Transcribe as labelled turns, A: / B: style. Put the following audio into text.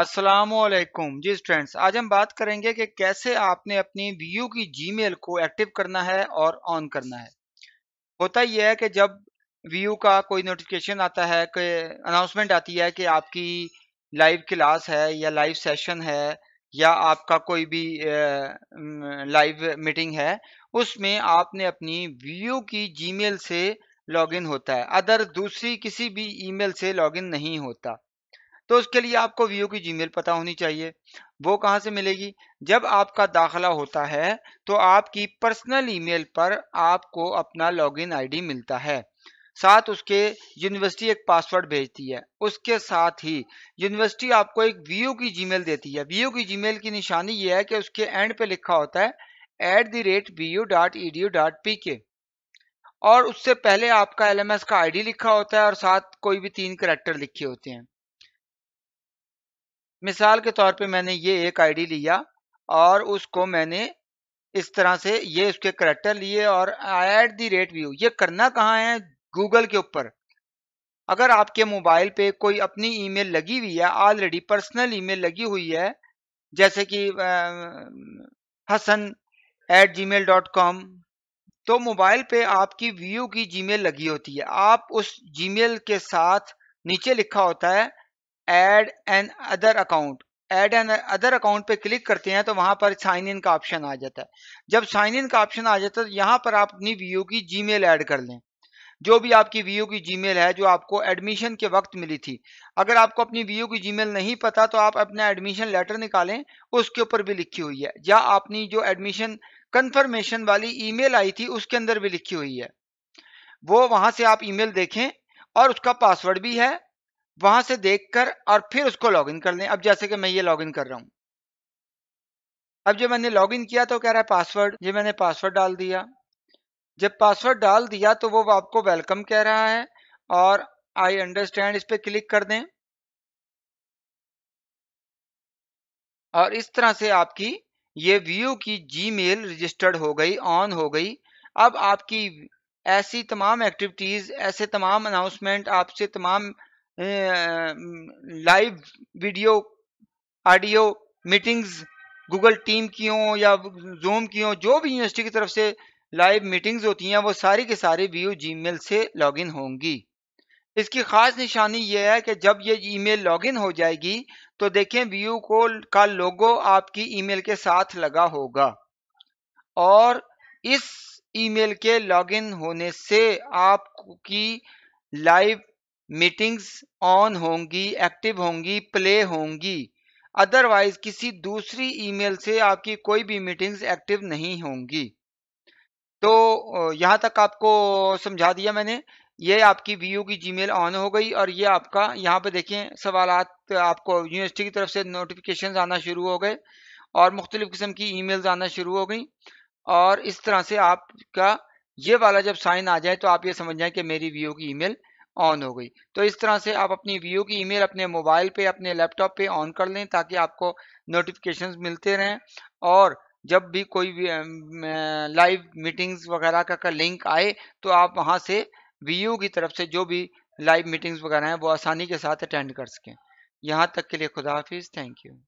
A: असलम जी students आज हम बात करेंगे कि कैसे आपने अपनी वी की जीमेल को एक्टिव करना है और ऑन करना है होता यह है कि जब वी का कोई नोटिफिकेशन आता है कि अनाउंसमेंट आती है कि आपकी लाइव क्लास है या लाइव सेशन है या आपका कोई भी लाइव मीटिंग है उसमें आपने अपनी वी की जीमेल से लॉगिन होता है अदर दूसरी किसी भी ईमेल से लॉगिन नहीं होता तो उसके लिए आपको वी की जीमेल पता होनी चाहिए वो कहाँ से मिलेगी जब आपका दाखिला होता है तो आपकी पर्सनल ईमेल पर आपको अपना लॉगिन आईडी मिलता है साथ उसके यूनिवर्सिटी एक पासवर्ड भेजती है उसके साथ ही यूनिवर्सिटी आपको एक वीओ की जीमेल देती है वीओ की जीमेल की निशानी यह है कि उसके एंड पे लिखा होता है at the rate V U dot E D U dot P K और उससे पहले आपका एल एम एस का आईडी लिखा होता है और साथ कोई भी तीन करेक्टर लिखे होते हैं मिसाल के तौर पे मैंने ये एक आईडी लिया और उसको मैंने इस तरह से ये उसके करेक्टर लिए और एट दी रेट व्यू ये करना कहाँ है गूगल के ऊपर अगर आपके मोबाइल पे कोई अपनी ईमेल लगी हुई है ऑलरेडी पर्सनल ईमेल लगी हुई है जैसे कि Hasan at Gmail dot com तो मोबाइल पे आपकी व्यू की जीमेल लगी होती है आप उस जीमेल के साथ नीचे लिखा होता है add another account add another account पे क्लिक करते हैं तो वहां पर साइन इन का ऑप्शन आ जाता है जब साइन इन का ऑप्शन आ जाता है तो यहाँ पर आप अपनी वीओ की मेल ऐड कर लें जो भी आपकी वीओ की जीमेल है जो आपको एडमिशन के वक्त मिली थी अगर आपको अपनी वीओ की जीमेल नहीं पता तो आप अपना एडमिशन लेटर निकालें उसके ऊपर भी लिखी हुई है या अपनी जो एडमिशन कंफर्मेशन वाली ईमेल आई थी उसके अंदर भी लिखी हुई है वो वहां से आप ईमेल देखें और उसका पासवर्ड भी है वहां से देखकर और फिर उसको लॉगिन कर लें अब जैसे कि मैं ये लॉगिन कर रहा हूं अब जब मैंने लॉगिन किया तो कह रहा है पासवर्ड ये मैंने पासवर्ड डाल दिया जब पासवर्ड डाल दिया तो वो आपको वेलकम कह रहा है और आई अंडरस्टैंड इस पर क्लिक कर दें और इस तरह से आपकी ये व्यू की जीमेल रजिस्टर्ड हो गई ऑन हो गई अब आपकी ऐसी तमाम एक्टिविटीज़ ऐसे तमाम अनाउंसमेंट आपसे तमाम live video audio meetings Google team की हों या जूम की हों जो भी यूनिवर्सिटी की तरफ से लाइव मीटिंग्स होती हैं वो सारी के सारे जी मेल से लॉगिन होंगी इसकी खास निशानी यह है कि जब ये ईमेल लॉगिन हो जाएगी तो देखें व्यू को का लोगो आपकी ईमेल के साथ लगा होगा और इस ईमेल के लॉगिन होने से आपकी लाइव मीटिंग्स ऑन होंगी एक्टिव होंगी प्ले होंगी अदरवाइज किसी दूसरी ईमेल से आपकी कोई भी मीटिंग्स एक्टिव नहीं होंगी तो यहाँ तक आपको समझा दिया मैंने ये आपकी वी की जीमेल ऑन हो गई और ये आपका यहाँ पे देखें सवाल आपको यूनिवर्सिटी की तरफ से नोटिफिकेशन आना शुरू हो गए और मुख्तलिफ़ किस्म की ई आना शुरू हो गई और इस तरह से आपका ये वाला जब साइन आ जाए तो आप ये समझ जाए कि मेरी वी की ईमेल ऑन हो गई तो इस तरह से आप अपनी वीओ की ईमेल अपने मोबाइल पे अपने लैपटॉप पे ऑन कर लें ताकि आपको नोटिफिकेशंस मिलते रहें और जब भी कोई भी, लाइव मीटिंग्स वगैरह का, का लिंक आए तो आप वहाँ से वीओ की तरफ से जो भी लाइव मीटिंग्स वगैरह हैं वो आसानी के साथ अटेंड कर सकें यहाँ तक के लिए खुदा हाफिज़ थैंक यू